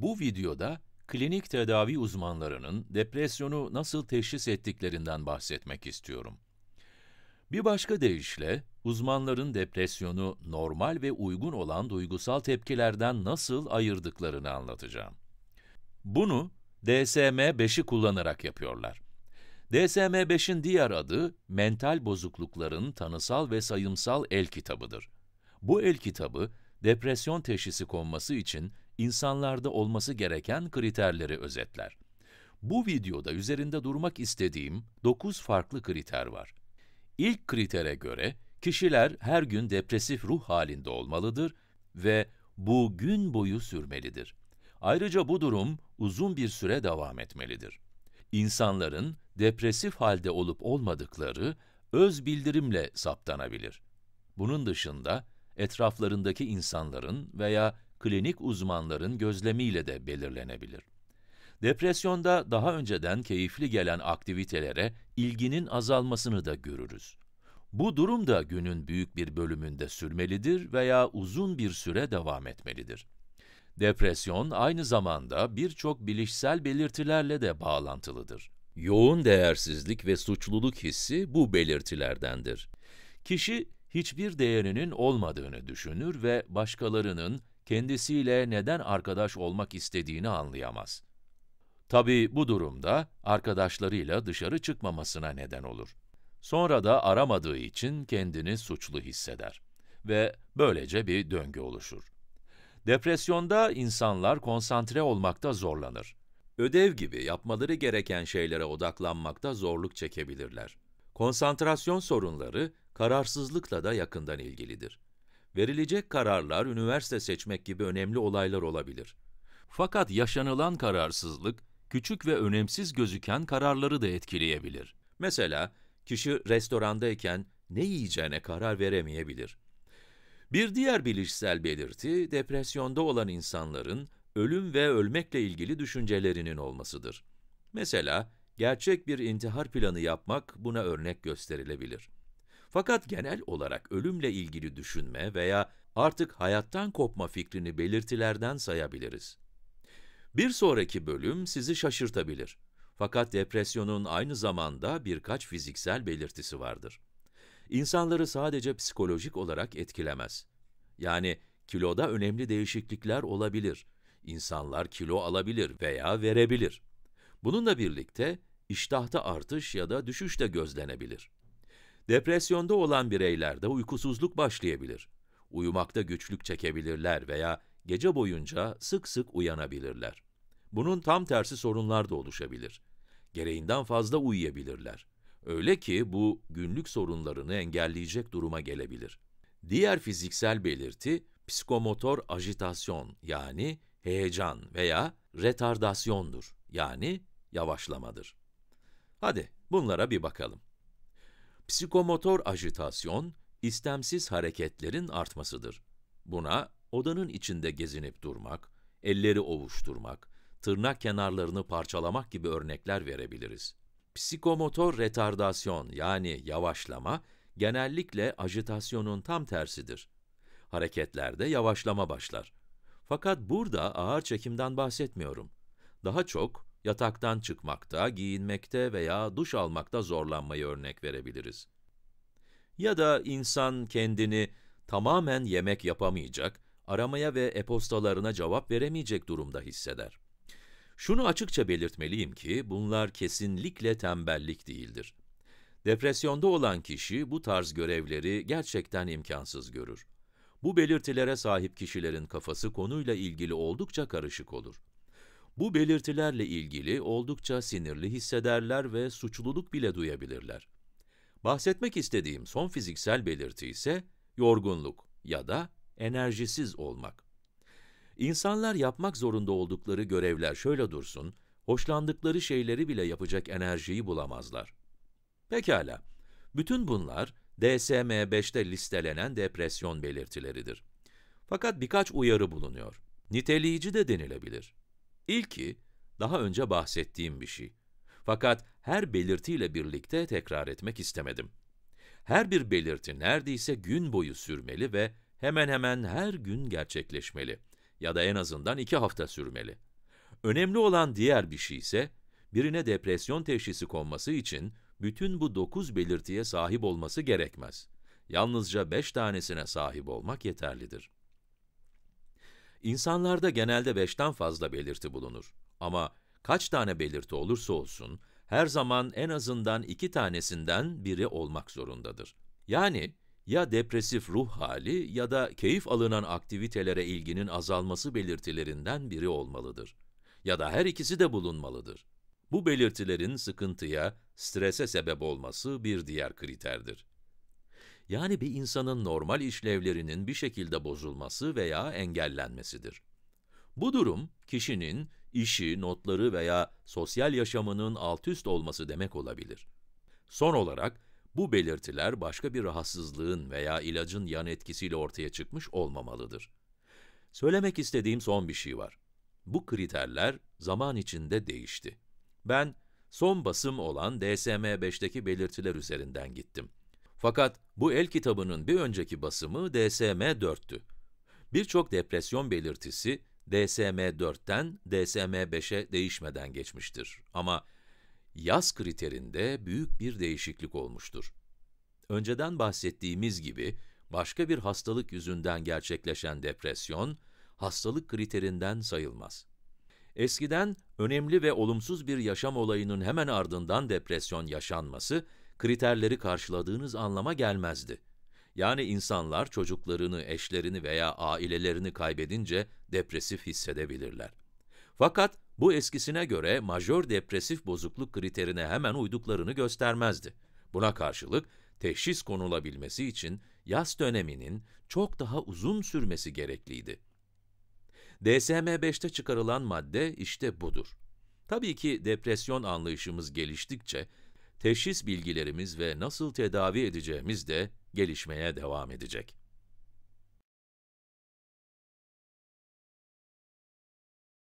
Bu videoda klinik tedavi uzmanlarının depresyonu nasıl teşhis ettiklerinden bahsetmek istiyorum. Bir başka deyişle, uzmanların depresyonu normal ve uygun olan duygusal tepkilerden nasıl ayırdıklarını anlatacağım. Bunu DSM-5'i kullanarak yapıyorlar. DSM-5'in diğer adı, Mental Bozuklukların Tanısal ve Sayımsal El Kitabı'dır. Bu el kitabı, depresyon teşhisi konması için insanlarda olması gereken kriterleri özetler. Bu videoda üzerinde durmak istediğim 9 farklı kriter var. İlk kritere göre, kişiler her gün depresif ruh halinde olmalıdır ve bu gün boyu sürmelidir. Ayrıca bu durum uzun bir süre devam etmelidir. İnsanların depresif halde olup olmadıkları öz bildirimle saptanabilir. Bunun dışında, etraflarındaki insanların veya klinik uzmanların gözlemiyle de belirlenebilir. Depresyonda daha önceden keyifli gelen aktivitelere ilginin azalmasını da görürüz. Bu durum da günün büyük bir bölümünde sürmelidir veya uzun bir süre devam etmelidir. Depresyon aynı zamanda birçok bilişsel belirtilerle de bağlantılıdır. Yoğun değersizlik ve suçluluk hissi bu belirtilerdendir. Kişi hiçbir değerinin olmadığını düşünür ve başkalarının kendisiyle neden arkadaş olmak istediğini anlayamaz. Tabi bu durumda arkadaşlarıyla dışarı çıkmamasına neden olur. Sonra da aramadığı için kendini suçlu hisseder ve böylece bir döngü oluşur. Depresyonda insanlar konsantre olmakta zorlanır. Ödev gibi yapmaları gereken şeylere odaklanmakta zorluk çekebilirler. Konsantrasyon sorunları kararsızlıkla da yakından ilgilidir. Verilecek kararlar üniversite seçmek gibi önemli olaylar olabilir. Fakat yaşanılan kararsızlık, küçük ve önemsiz gözüken kararları da etkileyebilir. Mesela kişi restorandayken ne yiyeceğine karar veremeyebilir. Bir diğer bilişsel belirti, depresyonda olan insanların ölüm ve ölmekle ilgili düşüncelerinin olmasıdır. Mesela, gerçek bir intihar planı yapmak buna örnek gösterilebilir. Fakat genel olarak ölümle ilgili düşünme veya artık hayattan kopma fikrini belirtilerden sayabiliriz. Bir sonraki bölüm sizi şaşırtabilir. Fakat depresyonun aynı zamanda birkaç fiziksel belirtisi vardır. İnsanları sadece psikolojik olarak etkilemez. Yani kiloda önemli değişiklikler olabilir. İnsanlar kilo alabilir veya verebilir. Bununla birlikte iştahta artış ya da düşüş de gözlenebilir. Depresyonda olan bireylerde uykusuzluk başlayabilir. Uyumakta güçlük çekebilirler veya gece boyunca sık sık uyanabilirler. Bunun tam tersi sorunlar da oluşabilir. Gereğinden fazla uyuyabilirler. Öyle ki bu günlük sorunlarını engelleyecek duruma gelebilir. Diğer fiziksel belirti psikomotor ajitasyon yani heyecan veya retardasyondur yani yavaşlamadır. Hadi bunlara bir bakalım. Psikomotor ajitasyon, istemsiz hareketlerin artmasıdır. Buna, odanın içinde gezinip durmak, elleri ovuşturmak, tırnak kenarlarını parçalamak gibi örnekler verebiliriz. Psikomotor retardasyon yani yavaşlama, genellikle ajitasyonun tam tersidir. Hareketlerde yavaşlama başlar. Fakat burada ağır çekimden bahsetmiyorum. Daha çok yataktan çıkmakta, giyinmekte veya duş almakta zorlanmayı örnek verebiliriz. Ya da insan kendini tamamen yemek yapamayacak, aramaya ve e-postalarına cevap veremeyecek durumda hisseder. Şunu açıkça belirtmeliyim ki bunlar kesinlikle tembellik değildir. Depresyonda olan kişi bu tarz görevleri gerçekten imkansız görür. Bu belirtilere sahip kişilerin kafası konuyla ilgili oldukça karışık olur. Bu belirtilerle ilgili oldukça sinirli hissederler ve suçluluk bile duyabilirler. Bahsetmek istediğim son fiziksel belirti ise yorgunluk ya da enerjisiz olmak. İnsanlar yapmak zorunda oldukları görevler şöyle dursun, hoşlandıkları şeyleri bile yapacak enerjiyi bulamazlar. Pekala, bütün bunlar DSM-5'te listelenen depresyon belirtileridir. Fakat birkaç uyarı bulunuyor. Niteleyici de denilebilir. İlki, daha önce bahsettiğim bir şey. Fakat her belirtiyle birlikte tekrar etmek istemedim. Her bir belirti neredeyse gün boyu sürmeli ve hemen hemen her gün gerçekleşmeli ya da en azından iki hafta sürmeli. Önemli olan diğer bir şey ise, birine depresyon teşhisi konması için bütün bu dokuz belirtiye sahip olması gerekmez. Yalnızca beş tanesine sahip olmak yeterlidir. İnsanlarda genelde beşten fazla belirti bulunur. Ama kaç tane belirti olursa olsun, her zaman en azından iki tanesinden biri olmak zorundadır. Yani, ya depresif ruh hali ya da keyif alınan aktivitelere ilginin azalması belirtilerinden biri olmalıdır. Ya da her ikisi de bulunmalıdır. Bu belirtilerin sıkıntıya, strese sebep olması bir diğer kriterdir yani bir insanın normal işlevlerinin bir şekilde bozulması veya engellenmesidir. Bu durum, kişinin işi, notları veya sosyal yaşamının altüst olması demek olabilir. Son olarak, bu belirtiler başka bir rahatsızlığın veya ilacın yan etkisiyle ortaya çıkmış olmamalıdır. Söylemek istediğim son bir şey var. Bu kriterler zaman içinde değişti. Ben, son basım olan DSM-5'teki belirtiler üzerinden gittim. Fakat bu el kitabının bir önceki basımı DSM-4'tü. Birçok depresyon belirtisi DSM-4'ten DSM-5'e değişmeden geçmiştir. Ama yaz kriterinde büyük bir değişiklik olmuştur. Önceden bahsettiğimiz gibi, başka bir hastalık yüzünden gerçekleşen depresyon, hastalık kriterinden sayılmaz. Eskiden önemli ve olumsuz bir yaşam olayının hemen ardından depresyon yaşanması, kriterleri karşıladığınız anlama gelmezdi. Yani insanlar çocuklarını, eşlerini veya ailelerini kaybedince depresif hissedebilirler. Fakat bu eskisine göre majör depresif bozukluk kriterine hemen uyduklarını göstermezdi. Buna karşılık teşhis konulabilmesi için yaz döneminin çok daha uzun sürmesi gerekliydi. DSM-5'te çıkarılan madde işte budur. Tabii ki depresyon anlayışımız geliştikçe teşhis bilgilerimiz ve nasıl tedavi edeceğimiz de gelişmeye devam edecek.